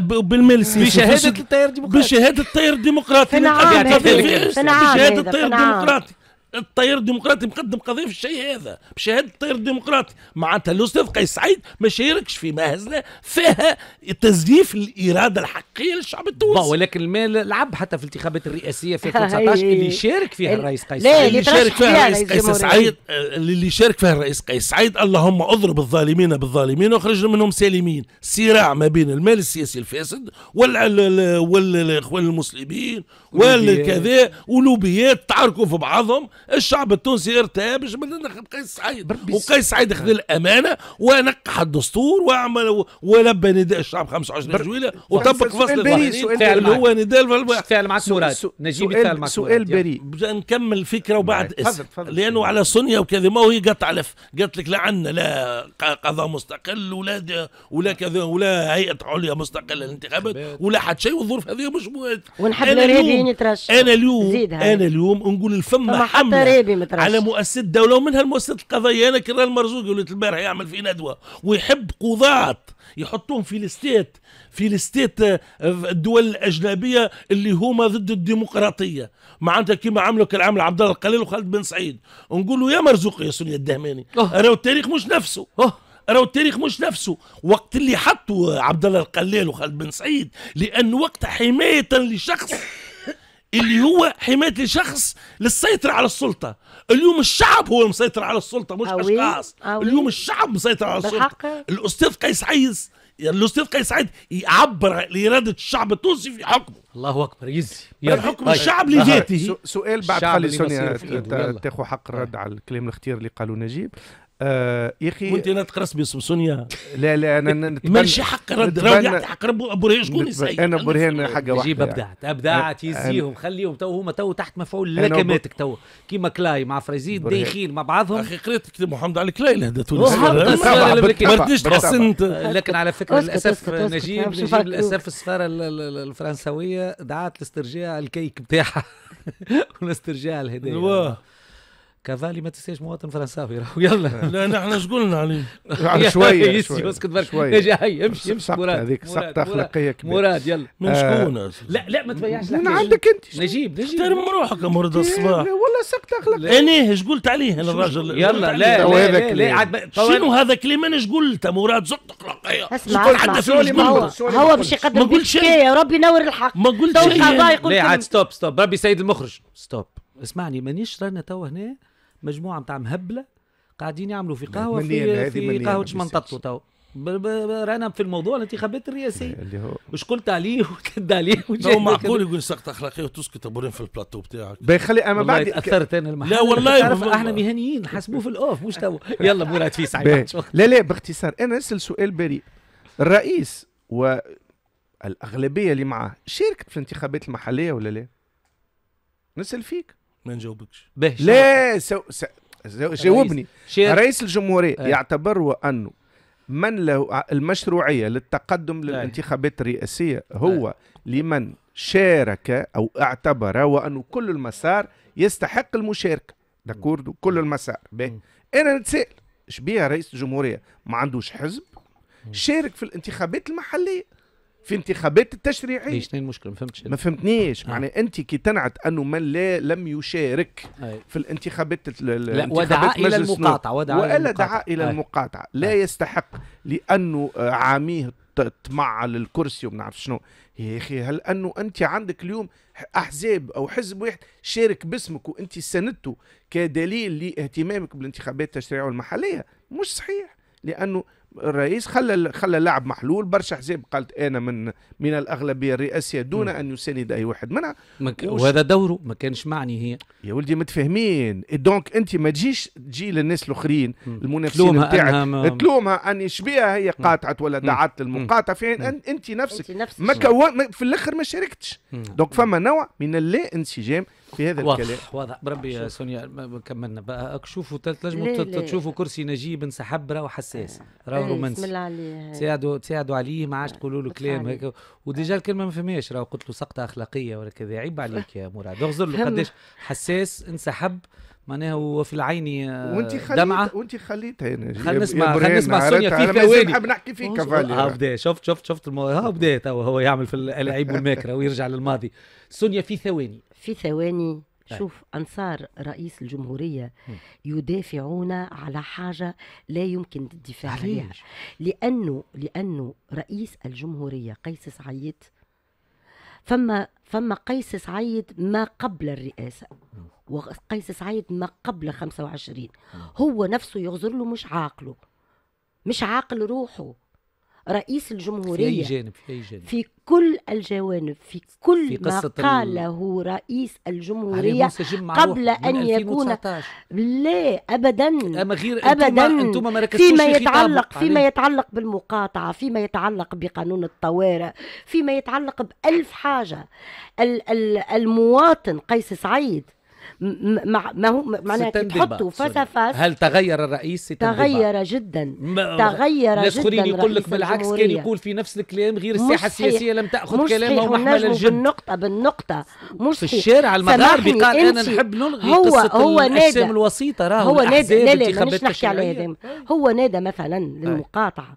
[SPEAKER 2] بالملسي بشهاده التيار الديمقراطي بشهاده التيار الديمقراطي بشهاده التيار الديمقراطي التيار الديمقراطي مقدم قضيه في الشيء هذا بشهاده التيار الديمقراطي معناتها الاستاذ قيس سعيد ما شاركش في مهزله فيها تزييف الاراده الحقيقيه للشعب التونسي ولكن المال لعب حتى في الانتخابات الرئاسيه في 2019 اللي شارك فيها الرئيس قيس سعيد اللي شارك فيها الرئيس قيس سعيد اللي شارك فيها الرئيس قيس سعيد اللهم اضرب الظالمين بالظالمين واخرج منهم سالمين صراع ما بين المال السياسي الفاسد والاخوان المسلمين والكذا ولوبيات تعاركوا في بعضهم الشعب التونسي ارتاب جبنا قيس سعيد وقيس سعيد خذ الامانه ونقح الدستور وعمل ولبى نداء الشعب 25 جويله وطبق فصل القوانين اللي هو نداء فعل مع السورات نجيب تفاعل مع سؤال بريء نكمل الفكره طيب، وبعد اسم لانه على سونيا وكذا ما هي قطع لف قالت لك لا عندنا لا قضاء مستقل ولا ولا آه. كذا ولا هيئه عليا مستقله للانتخابات ولا حد شيء والظروف هذه مش مهمه ونحب انا اليوم انا اليوم نقول الفم حمله المغربي على مؤسسه الدوله ومنها المؤسسه القضائيه انا كرا المرزوقي وليت البارح يعمل في ندوه ويحب قضاة يحطوهم في الاستيت في الاستيت آه، آه، الدول الاجنبيه اللي هما ضد الديمقراطيه معناتها كيما عملوا كالعام عبد الله القليل وخالد بن سعيد ونقول له يا مرزوق يا سني الدهماني راهو التاريخ مش نفسه أوه. راهو التاريخ مش نفسه وقت اللي حطوا عبد الله القلال وخالد بن سعيد لان وقت حمايه لشخص اللي هو حمايه لشخص للسيطره على السلطه اليوم الشعب هو المسيطر على السلطه مش أوي. اشخاص أوي. اليوم الشعب مسيطر على السلطه بالحق. الاستاذ قيس عايز الاستاذ قيس سعيد يعبر لاراده الشعب التونسي في حكمه الله اكبر يزي الحكم طيب. الشعب لذاته سؤال بعد خلي سونيا
[SPEAKER 3] تاخذ حق الرد على الكلام الاختيار اللي قالوا نجيب آه يا اخي وانت انا تقرص بسمسونيا لا لا انا نتبنى ماشي حق يعطي
[SPEAKER 2] حق ابو ريان شكون انا ابو ريان حاجه واحده جيب ابدعت ابدعت يزيهم
[SPEAKER 1] خليهم تو هما تو تحت مفعول لكماتك تو كيما كلاي مع فريزيد دايخين مع بعضهم اخي قريت كتاب محمد علي كلاي لهدا تونس ما رضيتش تحسنت لكن على فكره للاسف نجيب نجيب للاسف السفاره الفرنسويه دعت لاسترجاع الكيك بتاعها ولا استرجاع الهدايا أيوة. كافالي ما تنساش مواطن فرنساوي راهو يلا لا نحن اش
[SPEAKER 2] قلنا عليه يعني شويه شويه اسكت برك شويه اجي هي امشي امشي مراد هذيك سقطه اخلاقيه كبيره مراد يلا من شكون آه، لا لا ما تبيعش من عندك انت نجيب نجيب احترم روحك يا مراد إيه، الصباح
[SPEAKER 3] والله سقطه اخلاقيه انا
[SPEAKER 2] ايش قلت عليه انا الراجل يلا لا لا شنو هذا كلام انا اش قلت مراد زقت اخلاقيه اسمع اسمع هو
[SPEAKER 4] باش يقدم بكاية ربي ينور الحق ما قلتش لا
[SPEAKER 2] عاد
[SPEAKER 1] ستوب ستوب ربي سيد المخرج ستوب اسمعني مانيش رانا تو هنا مجموعه نتاع مهبله قاعدين يعملوا في قهوه في, في قهوه شمنططو تو رانا في الموضوع الانتخابات الرئاسيه اللي هو
[SPEAKER 2] وش قلت عليه وكد عليه هو معقول يقول سقط اخلاقيه وتسكت ابو في البلاتو بتاعك بيخلي
[SPEAKER 3] اما بعد اثرت انا المحل لا والله تعرف احنا
[SPEAKER 1] مهنيين حاسبوه في الاوف مش تو يلا مراد
[SPEAKER 3] في سعيد لا لا باختصار انا نسال سؤال بريء الرئيس والاغلبيه اللي معاه شاركت في الانتخابات المحليه ولا لا؟ نسال
[SPEAKER 2] فيك ما نجاوبكش
[SPEAKER 3] باهي لا سو... س... جاوبني رئيس, رئيس الجمهورية أي. يعتبر أنه من له المشروعية للتقدم إيه. للانتخابات الرئاسية هو أي. لمن شارك أو اعتبر وأنه كل المسار يستحق المشاركة داكوردو كل المسار باهي أنا نتساءل شبيه رئيس الجمهورية ما عندوش حزب شارك في الانتخابات المحلية في انتخابات التشريعيه ليش شنو المشكله ما فهمتش ما فهمتنيش آه. معناه انت كي تنعت انه من لا لم يشارك في الانتخابات لا ودعا الى المقاطعه ودعا والا دعا الى المقاطعه لا يستحق لانه آه، عاميه تمع للكرسي وما نعرف شنو يا اخي هل انه انت عندك اليوم احزاب او حزب واحد شارك باسمك وانت سندته كدليل لاهتمامك بالانتخابات التشريعيه والمحليه مش صحيح لانه الرئيس خلى خلى اللاعب محلول برشا حزب قالت انا من من الاغلبيه الرئاسيه دون م. ان يساند اي واحد منها مك... وهذا دوره ما كانش معني هي يا ولدي متفاهمين دونك انت ما تجيش تجي للناس الاخرين المنافسين نتاعك ما... تلومها اني شبيها هي قاطعت ولا دعت للمقاطعه في انت نفسك, انت نفسك ما كون في الاخر ما شاركتش دونك فما نوع من اللا انسجام في هذا الكلام واضح بربي يا سونيا
[SPEAKER 1] كملنا بقى شوفوا ثلاث نجم تشوفوا كرسي نجيب راهو وحساس آه. راهو إيه، رومانسي تساعدوا تساعدوا عليه ما عادش تقولوا له كلام هيك وديجا الكلمه ما فماش راهو قلت له سقطه اخلاقيه ولا كذا عيب عليك يا مراد اغزر له قداش حساس انسحب معناها وفي العين آه، وانت خليت دمعه وانت خليتها يعني خلينا نسمع خلينا نسمع سونيا في ثواني نحب نحكي فيك كفالي ها بدا شفت شفت شفت ها بدا هو يعمل في اللعيب والماكره ويرجع للماضي سونيا في ثواني
[SPEAKER 4] في ثواني طيب. شوف أنصار رئيس الجمهورية يدافعون على حاجة لا يمكن الدفاع عليها لأنه لأنه رئيس الجمهورية قيس سعيد فما فما قيس سعيد ما قبل الرئاسة وقيس سعيد ما قبل 25 هو نفسه يغزر له مش عاقله مش عاقل روحه رئيس الجمهورية في
[SPEAKER 1] أي جانب في أي جانب في
[SPEAKER 4] كل الجوانب في كل في ما قاله ال... رئيس الجمهورية قبل أن يكون لا أبدا أما غير أبدا أنتم ما فيما يتعلق فيما يتعلق بالمقاطعة فيما يتعلق بقانون الطوارئ فيما يتعلق بألف حاجة ال... ال... المواطن قيس سعيد مع ما هو معناها تحطوا فاس هل
[SPEAKER 1] تغير الرئيس تغير
[SPEAKER 4] جدا تغير ناس جدا يقول لك بالعكس كان يقول في نفس الكلام غير الساحه السياسيه لم تاخذ كلامه محمل الجد بالنقطه بالنقطه مش في الشارع المغاربي قال انا نحب نلغي هو قصه هو نادى الوسيطه راهو هو نادى لا لا مش نحكي على هذا هو نادى مثلا للمقاطعه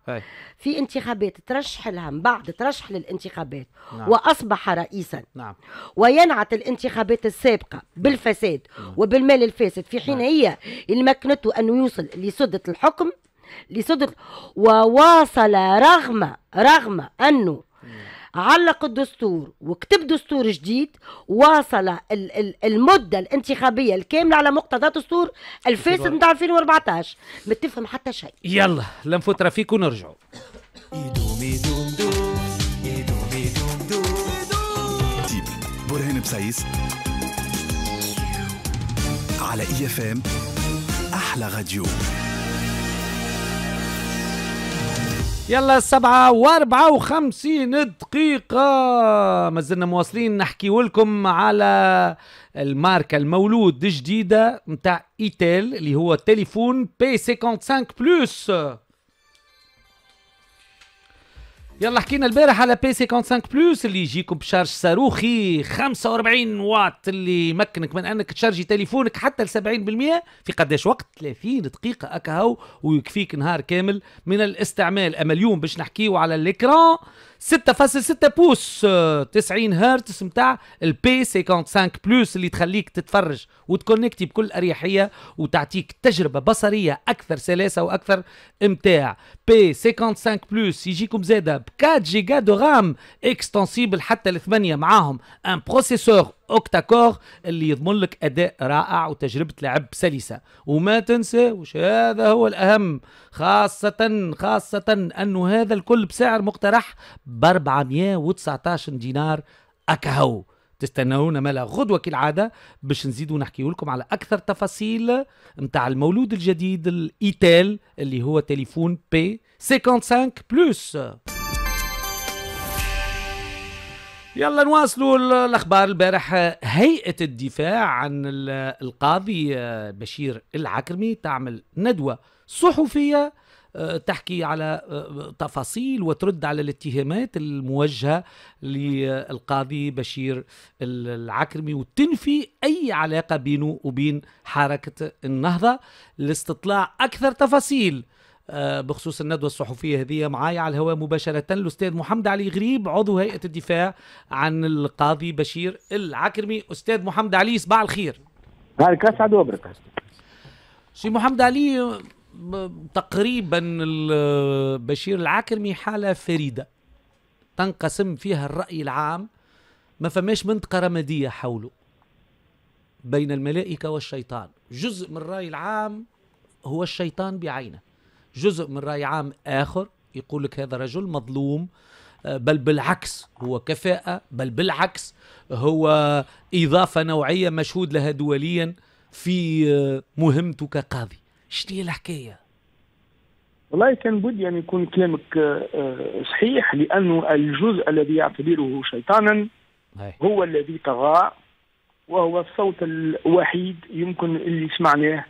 [SPEAKER 4] في انتخابات ترشح لها من بعد ترشح للانتخابات نعم. واصبح رئيسا نعم وينعت الانتخابات السابقه بالفساد الفساد وبالمال الفاسد في حين نعم. هي اللي مكنته أنه يوصل لسدة الحكم لسدة وواصل رغم رغم أنه علق الدستور وكتب دستور جديد واصل المدة الانتخابية الكاملة على مقتضى دستور الفاسد نتاع 2014 ما تفهم حتى شيء
[SPEAKER 1] يلا لنفوت رفيق ونرجعوا
[SPEAKER 3] برهان بسايس على اي اف ام احلى راديو
[SPEAKER 1] يلا سبعة واربعة وخمسين دقيقة مازلنا مواصلين نحكي لكم على الماركة المولود الجديدة متاع ايتيل اللي هو تليفون بي 55 بلس يلا حكينا البارح على بي 55 بلس اللي يجيكم بشارج صاروخي 45 واط اللي يمكنك من انك تشارجي تليفونك حتى ل 70% في قداش وقت 30 دقيقة اكاهو ويكفيك نهار كامل من الاستعمال اما اليوم باش نحكيو على الاكران 6.6 بوس 90 آه، هرتز نتاع البي 55 بلس اللي تخليك تتفرج وتكونكتي بكل اريحيه وتعطيك تجربه بصريه اكثر سلاسه واكثر امتاع بي 55 بلس يجيكم زاده ب 4 جيجا دو رام اكستنسيبل حتى ل 8 معاهم ان بروسيسور اوكتاكور اللي يضمن لك اداء رائع وتجربه لعب سلسه وما وش هذا هو الاهم خاصه خاصه انه هذا الكل بسعر مقترح ب 419 دينار اكهو تستناونا مالا غدوة كالعادة باش نزيدوا نحكيو لكم على أكثر تفاصيل نتاع المولود الجديد الإيتال اللي هو تليفون بي 55 بلس يلا نواصلوا الاخبار البارح هيئه الدفاع عن القاضي آه، بشير العكرمي تعمل ندوه صحفيه آه، تحكي على آه، تفاصيل وترد على الاتهامات الموجهه للقاضي بشير العكرمي وتنفي اي علاقه بينه وبين حركه النهضه لاستطلاع اكثر تفاصيل آه، بخصوص الندوه الصحفيه هذه معايا على الهواء مباشره الاستاذ محمد علي غريب عضو هيئه الدفاع عن القاضي بشير العكرمي استاذ محمد علي صباح الخير
[SPEAKER 5] هاك اسعد وبرك
[SPEAKER 1] شي محمد علي تقريبا بشير العكرمي حاله فريده تنقسم فيها الراي العام ما فماش منطقه رماديه حوله بين الملائكه والشيطان جزء من الراي العام هو الشيطان بعينه جزء من راي عام آخر يقول لك هذا رجل مظلوم آه، بل بالعكس هو كفاءة بل بالعكس هو إضافة نوعية مشهود لها دوليا في آه، مهمته كقاضي شنو هي الحكاية؟
[SPEAKER 5] والله كان بد يعني يكون كلامك آه، صحيح لأنه الجزء الذي يعتبره شيطانا هو الذي طغى وهو الصوت الوحيد يمكن اللي سمعناه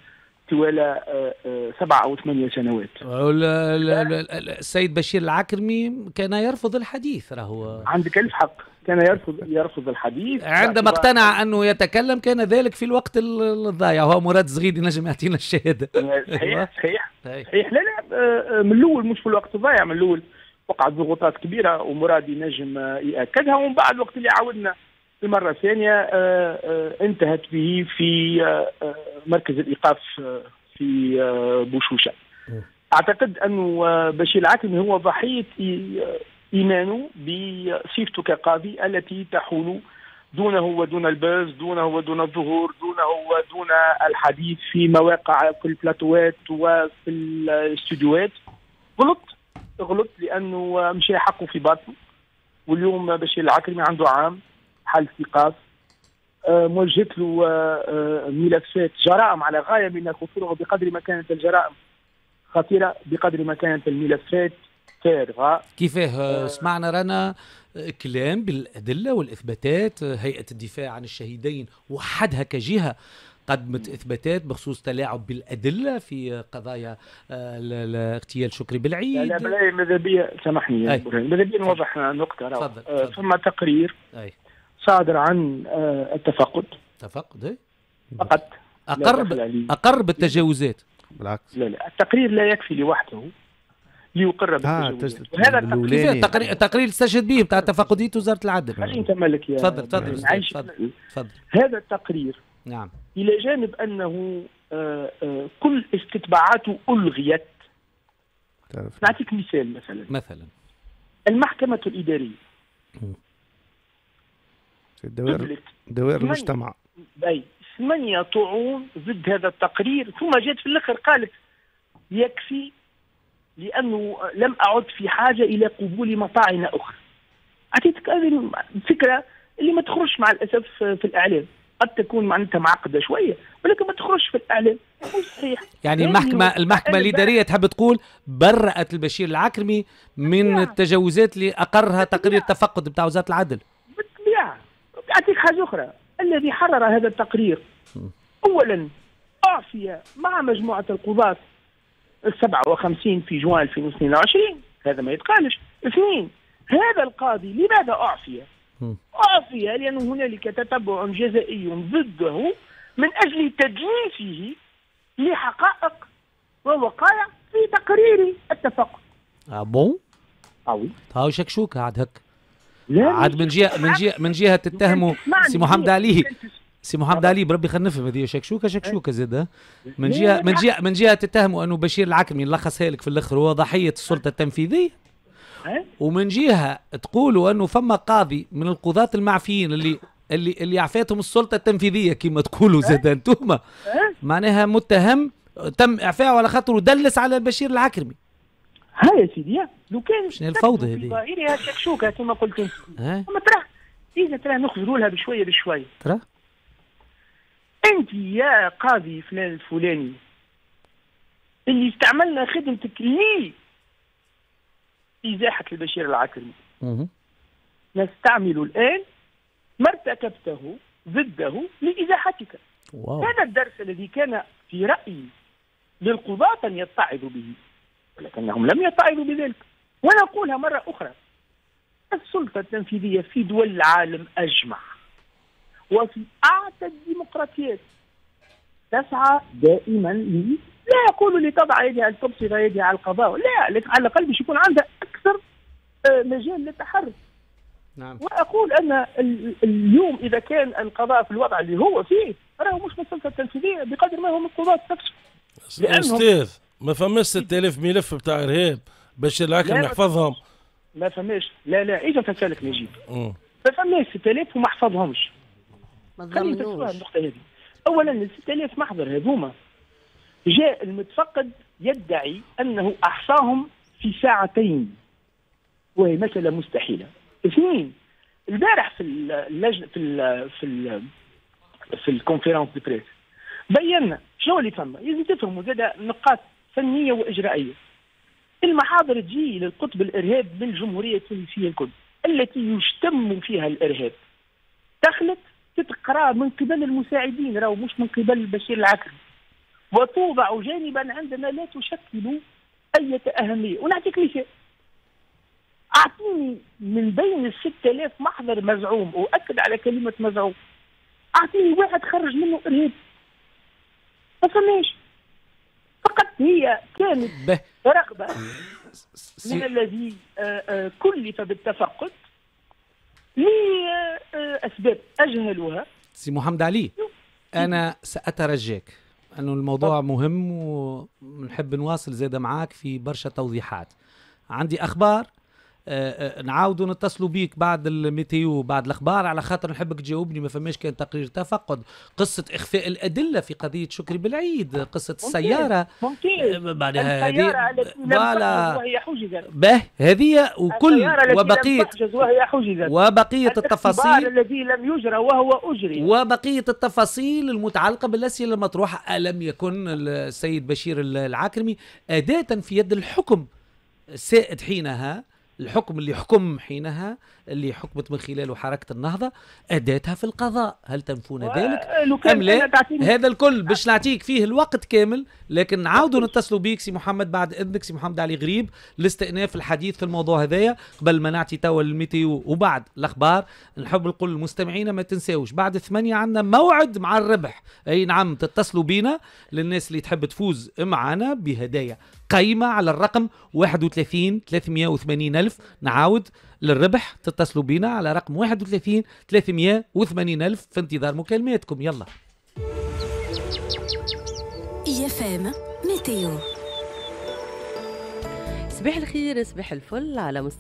[SPEAKER 5] طوال آه، آه، سبع أو ثمانية سنوات
[SPEAKER 1] السيد بشير العكرمي كان يرفض الحديث راهو
[SPEAKER 5] عندك ألف حق كان يرفض يرفض الحديث عندما اقتنع
[SPEAKER 1] انه يتكلم كان ذلك في الوقت الضايع هو مراد صغير نجم يعطينا الشهاده صحيح أيوة.
[SPEAKER 5] صحيح طيب. صحيح لا لا آه، من الاول مش في الوقت الضايع من الاول وقعت ضغوطات كبيره ومراد ينجم ياكدها ومن بعد وقت اللي عاودنا المره ثانيه آه، آه، انتهت به في آه، مركز الايقاف في بوشوشه اعتقد انه بشير العكرمي هو ضحيه ايمانه بصفته كقاضي التي تحول دونه ودون الباز دونه ودون الظهور دونه ودون الحديث في مواقع في البلاتوات وفي الاستديوهات غلط غلط لانه مشى حقه في باطنه واليوم بشير العكرمي عنده عام حل ثقاف أه، موجهت أه، له أه، ملفات جرائم على غايه من الخطوره وبقدر ما كانت الجرائم خطيره بقدر ما كانت الملفات فارغه
[SPEAKER 1] كيفاه سمعنا رانا كلام بالادله والاثباتات هيئه الدفاع عن الشهيدين وحدها كجهه قدمت اثباتات بخصوص تلاعب بالادله في قضايا اغتيال شكري بالعيد لا لا
[SPEAKER 5] ماذا بيا سامحني ماذا بيا نوضح نقطه تفضل ثم تقرير أي. صادر عن آه، التفقد تفقد إيه؟ فقط اقرب
[SPEAKER 1] اقر بالتجاوزات بالعكس لا لا
[SPEAKER 5] التقرير لا يكفي
[SPEAKER 1] لوحده ليقر آه، بالتجاوزات آه وهذا التقرير تقرير, تقرير استشهد به بتاع تفقدية
[SPEAKER 5] وزارة العدل خليني نكمل لك يا تفضل تفضل تفضل هذا التقرير نعم الى جانب انه آه، كل استتباعاته الغيت نعطيك مثال مثلا مثلا المحكمة الإدارية
[SPEAKER 3] دوائر دوائر المجتمع
[SPEAKER 5] اي ثمانية طعون ضد هذا التقرير ثم جات في الاخر قالت يكفي لانه لم اعد في حاجه الى قبول مطاعن اخرى. اعطيتك هذه الفكره اللي ما تخرجش مع الاسف في الاعلام. قد تكون معناتها معقده شويه ولكن ما تخرجش في الاعلام مش صحيح
[SPEAKER 1] يعني المحكمه المحكمه الاداريه تحب تقول برات البشير العكرمي من نعم. التجاوزات اللي اقرها نعم. تقرير التفقد بتاع وزاره العدل
[SPEAKER 5] اعطيك حاجه اخرى الذي حرر هذا التقرير اولا اعفي مع مجموعه القضاه ال 57 في جوان 2022 هذا ما يتقالش اثنين هذا القاضي لماذا اعفي؟ اعفي لان هنالك تتبع جزائي ضده من اجل تدليسه لحقائق ووقائع في تقرير
[SPEAKER 1] التفقد. اه بون؟ اه وي. هاو شكشوك عاد هك. عاد من جهه من جهه من جهه تتهموا سي محمد علي سي محمد علي بربي خلينا نفهم هذه شكشوكه شكشوكه زاد من جهه من جهه من جهه تتهموا انه بشير العكرمي نلخصها لك في الاخر هو ضحيه السلطه التنفيذيه ومن جهه تقولوا انه فما قاضي من القضاة المعفيين اللي اللي اللي عفاتهم السلطه التنفيذيه كما تقولوا زاد انتوما معناها متهم تم اعفائه على خاطر دلس على بشير
[SPEAKER 5] العكرمي ها يا سيدي لو كان شنو الفوضى هذه؟ ظاهرها شكشوكه كما قلت انت اما تراه اذا تراه نخزروا لها بشويه بشويه ترى انت يا قاضي فلان الفلاني اللي استعملنا خدمتك لي ازاحه البشير العكرمي نستعمل الان ما ارتكبته ضده لازاحتك واو. هذا الدرس الذي كان في رايي للقضاه ان يتعظوا به
[SPEAKER 4] ولكنهم لم
[SPEAKER 5] يتعظوا بذلك وانا اقولها مره اخرى السلطه التنفيذيه في دول العالم اجمع وفي اعتى الديمقراطيات تسعى دائما لي لا اقول لتضع يدها تبسط يدها على القضاء لا على الاقل باش يكون عندها اكثر آه، مجال للتحرك نعم. واقول ان اليوم اذا كان القضاء في الوضع اللي هو فيه راه مش من السلطه التنفيذيه بقدر ما هو من القضاه
[SPEAKER 2] نفسه استاذ ما فماش 6000 ملف بتاع ارهاب باش العكر نحفظهم
[SPEAKER 5] ما فماش لا لا اجا تسالك نجيب
[SPEAKER 4] ما
[SPEAKER 5] فماش 6000 وما حفظهمش ما تضمنوش النقطه هذه اولا ال 6000 محضر هذوما جاء المتفقد يدعي انه احصاهم في ساعتين وهي مساله مستحيله اثنين البارح في اللجنه في الـ في الـ في الكونفرنس دي بريس بينا شنو اللي فما لازم تفهموا زاد نقاط فنيه واجرائيه. المحاضر تجي للقطب الارهاب من الجمهوريه التونسيه الكل التي يشتم فيها الارهاب. دخلت تتقرا من قبل المساعدين راهو مش من قبل بشير العكري. وتوضع جانبا عندما لا تشكل اي اهميه، ونعطيك مثال. اعطيني من بين ال 6000 محضر مزعوم واكد على كلمه مزعوم اعطيني واحد خرج منه ارهاب ما فماش فقط هي كانت رغبه من الذي آه، آه، كلف بالتفقد لاسباب اجهلها
[SPEAKER 1] سي محمد علي انا ساترجاك انه الموضوع مهم ونحب نواصل زيادة معاك في برشا توضيحات عندي اخبار نعاودوا نتصلوا بيك بعد الميتيو بعد الاخبار على خاطر نحبك تجاوبني ما فماش كان تقرير تفقد قصه اخفاء الادله في قضيه شكري بالعيد قصه السياره ممكن آه، معناها هذه فوالا وهي
[SPEAKER 5] حجزت
[SPEAKER 1] هذه وكل وبقيه وهي حجزت وبقيه التفاصيل الذي لم يجرى وهو اجري وبقيه التفاصيل المتعلقه بالاسئله المطروحه الم يكن السيد بشير العاكرمي اداه في يد الحكم سائد حينها الحكم اللي حكم حينها اللي حكمت من خلاله حركه النهضه اداتها في القضاء هل تنفون ذلك آه، ام لا هذا الكل باش نعطيك فيه الوقت كامل لكن نعاودوا نتصلوا بيك سي محمد بعد اذنك سي محمد علي غريب لاستئناف الحديث في الموضوع هذايا قبل ما نعطي توا الميتيو وبعد الاخبار نحب نقول للمستمعين ما تنساوش بعد ثمانية عندنا موعد مع الربح اي نعم تتصلوا بينا للناس اللي تحب تفوز معنا بهدايا قايمة على الرقم 31 380 ألف نعاود للربح تتصلوا بنا على رقم 31 380 ألف في انتظار مكالماتكم يلا
[SPEAKER 4] يفام ميتيو صباح الخير صباح الفل على مستوى